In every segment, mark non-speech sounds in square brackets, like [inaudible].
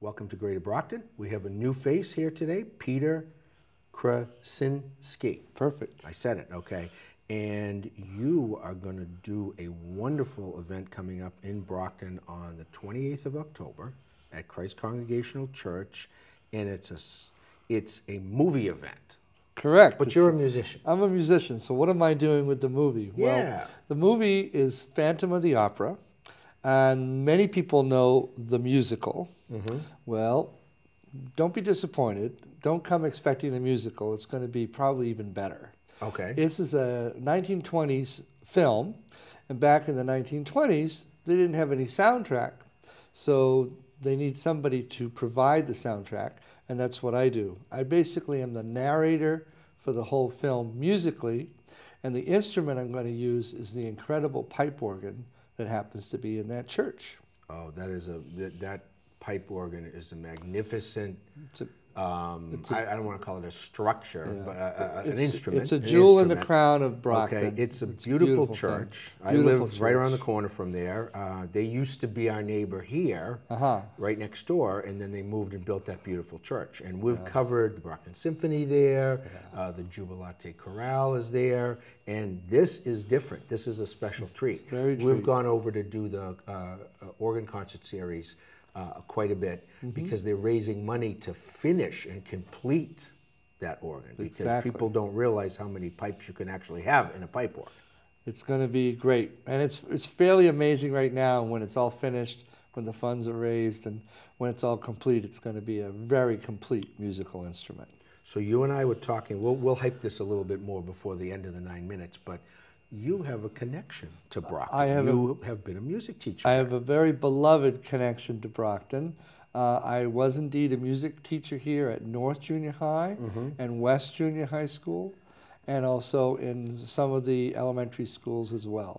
Welcome to Greater Brockton. We have a new face here today, Peter Krasinski. Perfect. I said it, okay. And you are going to do a wonderful event coming up in Brockton on the 28th of October at Christ Congregational Church, and it's a it's a movie event. Correct. But it's, you're a musician. I'm a musician. So what am I doing with the movie? Yeah. Well, the movie is Phantom of the Opera. And many people know the musical. Mm-hmm. Well, don't be disappointed. Don't come expecting a musical. It's going to be probably even better. Okay. This is a 1920s film, and back in the 1920s, they didn't have any soundtrack. So they need somebody to provide the soundtrack, and that's what I do. I basically am the narrator for the whole film musically, and the instrument I'm going to use is the incredible pipe organ that happens to be in that church. Oh, that is a that, that pipe organ is a magnificent. It's a um, a, I don't want to call it a structure, yeah. but a, a, an instrument. It's a jewel in the crown of Brockton. Okay, it's a it's beautiful, beautiful, church. I live church. right around the corner from there. Uh, they used to be our neighbor here, uh -huh. right next door, and then they moved and built that beautiful church. And we've yeah. covered the Brockton Symphony there, yeah. uh, the Jubilate Chorale is there, and this is different. This is a special treat. We've treat. gone over to do the uh, uh, organ concert series uh, quite a bit mm -hmm. because they're raising money to finish and complete that organ because exactly. people don't realize how many pipes you can actually have in a pipe organ. It's going to be great, and it's it's fairly amazing right now when it's all finished, when the funds are raised, and when it's all complete. It's going to be a very complete musical instrument. So you and I were talking. We'll we'll hype this a little bit more before the end of the nine minutes, but you have a connection to Brockton. I have you a, have been a music teacher. I have a very beloved connection to Brockton. Uh, I was indeed a music teacher here at North Junior High mm -hmm. and West Junior High School, and also in some of the elementary schools as well.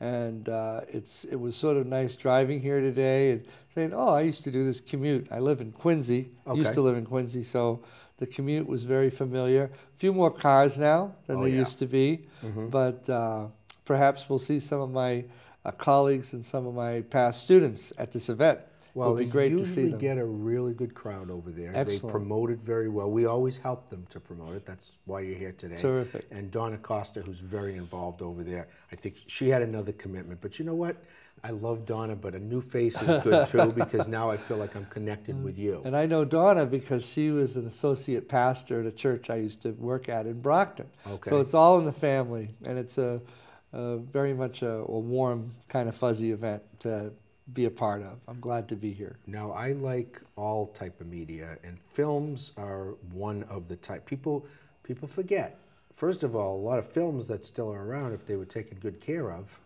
And uh, it's it was sort of nice driving here today and saying, "Oh, I used to do this commute. I live in Quincy. Okay. Used to live in Quincy, so." The commute was very familiar. A few more cars now than oh, there yeah. used to be, mm-hmm. but uh, perhaps we'll see some of my uh, colleagues and some of my past students at this event. Well, It'll be great to see them. get a really good crowd over there. Excellent. They promote it very well. We always help them to promote it. That's why you're here today. Terrific. And Donna Costa, who's very involved over there, I think she had another commitment. But you know what? I love Donna, but a new face is good too [laughs] because now I feel like I'm connected with you. And I know Donna because she was an associate pastor at a church I used to work at in Brockton. Okay. So it's all in the family, and it's a, a very much a, a, warm kind of fuzzy event to be a part of. I'm glad to be here. Now I like all type of media, and films are one of the type. People people forget. First of all, a lot of films that still are around, if they were taken good care of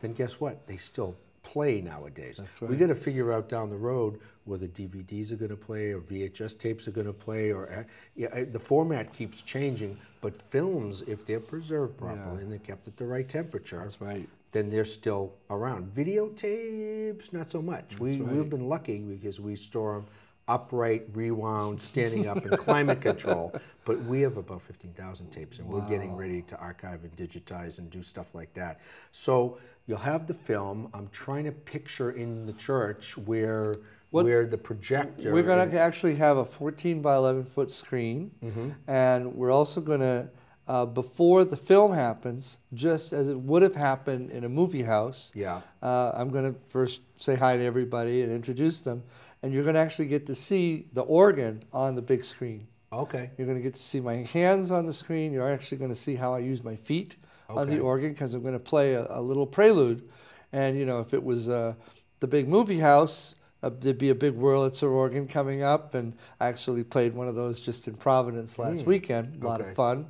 then guess what? They still play nowadays. Right. We got to figure out down the road whether DVDs are going to play or VHS tapes are going to play or eh, yeah, eh, the format keeps changing. But films, if they're preserved properly yeah. and they're kept at the right temperature, that's right. Then they're still around. Videotapes, not so much. we right. we've been lucky because we store them upright, rewound, standing up, and climate control. [laughs] But we have about 15,000 tapes, and wow. we're getting ready to archive and digitize and do stuff like that. So you'll have the film. I'm trying to picture in the church where What's, where the projector. We're going to actually have a 14 by 11 foot screen, mm -hmm. and we're also going to. Uh, before the film happens, just as it would have happened in a movie house. Yeah. Uh, I'm going to first say hi to everybody and introduce them and you're going to actually get to see the organ on the big screen. Okay. You're going to get to see my hands on the screen. You're actually going to see how I use my feet okay. on the organ because I'm going to play a, a, little prelude. And, you know, if it was uh, the big movie house, uh, there'd be a big Wurlitzer organ coming up. And I actually played one of those just in Providence last mm. weekend. A lot okay. of fun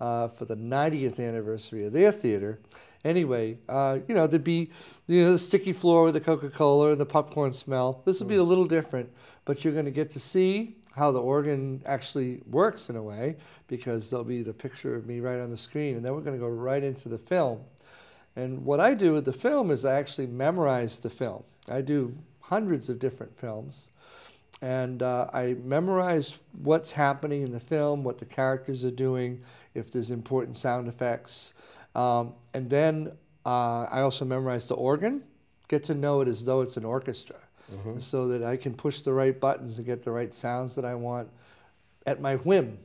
uh, for the 90th anniversary of their theater. Anyway, uh, you know, there'd be you know, the sticky floor with the Coca Cola and the popcorn smell. This would be a mm. little different, but you're going to get to see how the organ actually works in a way because there'll be the picture of me right on the screen, and then we're going to go right into the film. And what I do with the film is I actually memorize the film. I do hundreds of different films. And uh, I memorize what's happening in the film, what the characters are doing, if there's important sound effects, um, and then uh, I also memorize the organ, get to know it as though it's an orchestra, mm-hmm. so that I can push the right buttons and get the right sounds that I want at my whim.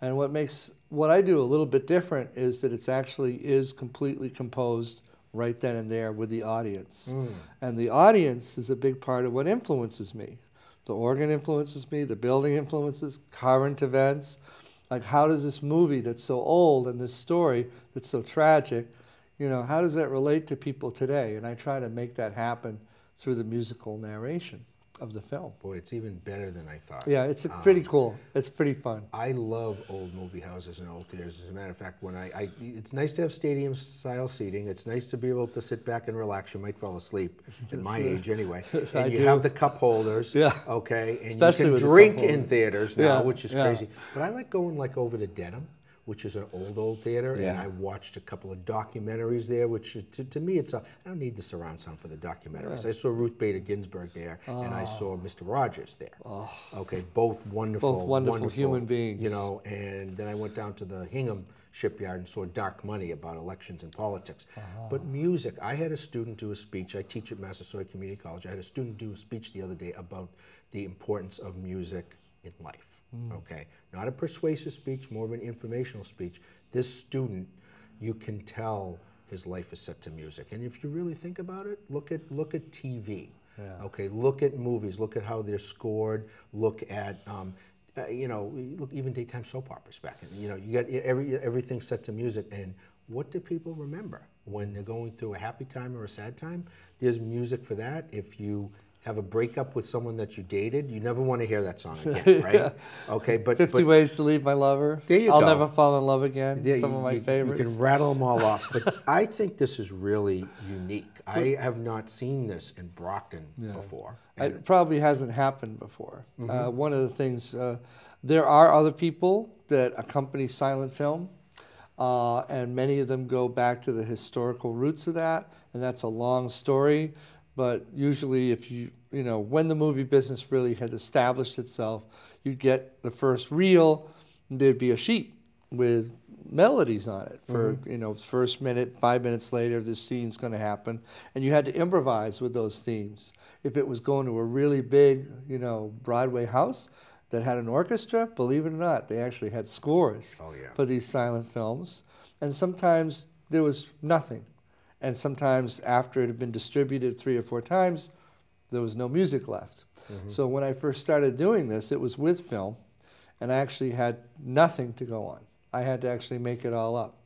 And what makes what I do a little bit different is that it's actually is completely composed right then and there with the audience. Mm. And the audience is a big part of what influences me. The organ influences me, the building influences, current events, like, how does this movie that's so old and this story that's so tragic, you know, how does that relate to people today? And I try to make that happen through the musical narration of the film. Boy, it's even better than I thought. Yeah, it's um, pretty um, cool. It's pretty fun. I love old movie houses and old theaters. As a matter of fact, when I, I it's nice to have stadium style seating. It's nice to be able to sit back and relax. You might fall asleep [laughs] at my age anyway. [laughs] And I you do. have the cup holders. [laughs] yeah. Okay. And Especially you can drink in theaters now, yeah. which is yeah. crazy. But I like going like over to Denham which is an old old theater, yeah. and I watched a couple of documentaries there. Which to, to, me, it's a I don't need the surround sound for the documentaries. Yeah. I saw Ruth Bader Ginsburg there, oh. and I saw ah. Mr. Rogers there. Oh. Okay, both wonderful, both wonderful, wonderful human beings. You know, and then I went down to the Hingham shipyard and saw Dark Money about elections and politics. Oh. But music, I had a student do a speech. I teach at Massasoit Community College. I had a student do a speech the other day about the importance of music in life. Mm. Okay, not a persuasive speech, more of an informational speech. This student, you can tell his life is set to music. And if you really think about it, look at look at TV. Yeah. Okay, look at movies. Look at how they're scored. Look at um, uh, you know, look even daytime soap operas back. In, you know, you got every everything set to music. And what do people remember when they're going through a happy time or a sad time? There's music for that. If you have a breakup with someone that you dated. You never want to hear that song [laughs] again, right? yeah. Okay, [laughs] but Fifty but, Ways to Leave My Lover. There you I'll go. never fall in love again. Yeah, Some you, of my you, favorites. You can rattle them all off, but [laughs] I think this is really unique. I have not seen this in Brockton yeah. before. It probably hasn't happened before. Mm -hmm. uh, one of the things uh, there are other people that accompany silent film. Uh, and many of them go back to the historical roots of that, and that's a long story. But usually, if you, you know, when the movie business really had established itself, you'd get the first reel, there'd be a sheet with melodies on it for mm-hmm. you know first minute five minutes later this scene's going to happen and you had to improvise with those themes if it was going to a really big you know broadway house that had an orchestra believe it or not they actually had scores oh, yeah. for these silent films and sometimes there was nothing and sometimes after it had been distributed three or four times, there was no music left. Mm-hmm. So when I first started doing this, it was with film, and I actually had nothing to go on. I had to actually make it all up.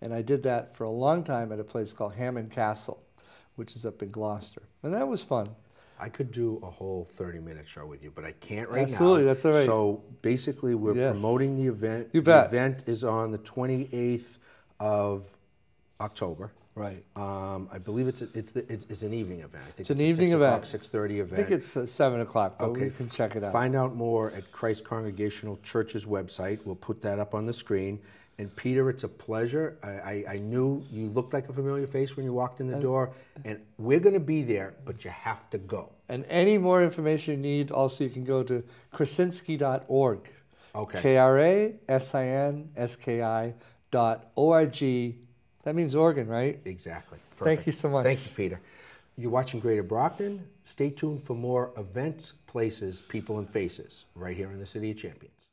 And I did that for a long time at a place called Hammond Castle, which is up in Gloucester. And that was fun. I could do a whole 30 minute show with you, but I can't right Absolutely, now. Absolutely, that's all right. So basically, we're yes. promoting the event. You bet. The event is on the 28th of October. Right. Um, I believe it's a, it's, the, it's, it's an evening event. I think it's, it's an evening 6 event. Six thirty event. I think it's uh, seven o'clock. But okay. We can check it out. Find out more at Christ Congregational Church's website. We'll put that up on the screen. And Peter, it's a pleasure. I, I, I knew you looked like a familiar face when you walked in the and, door, and we're going to be there, but you have to go. And any more information you need, also you can go to krasinski.org. Okay. K R A S I N S K I dot O R G that means Oregon, right? Exactly. Perfect. Thank you so much. Thank you, Peter. You're watching Greater Brockton. Stay tuned for more events, places, people, and faces right here in the City of Champions.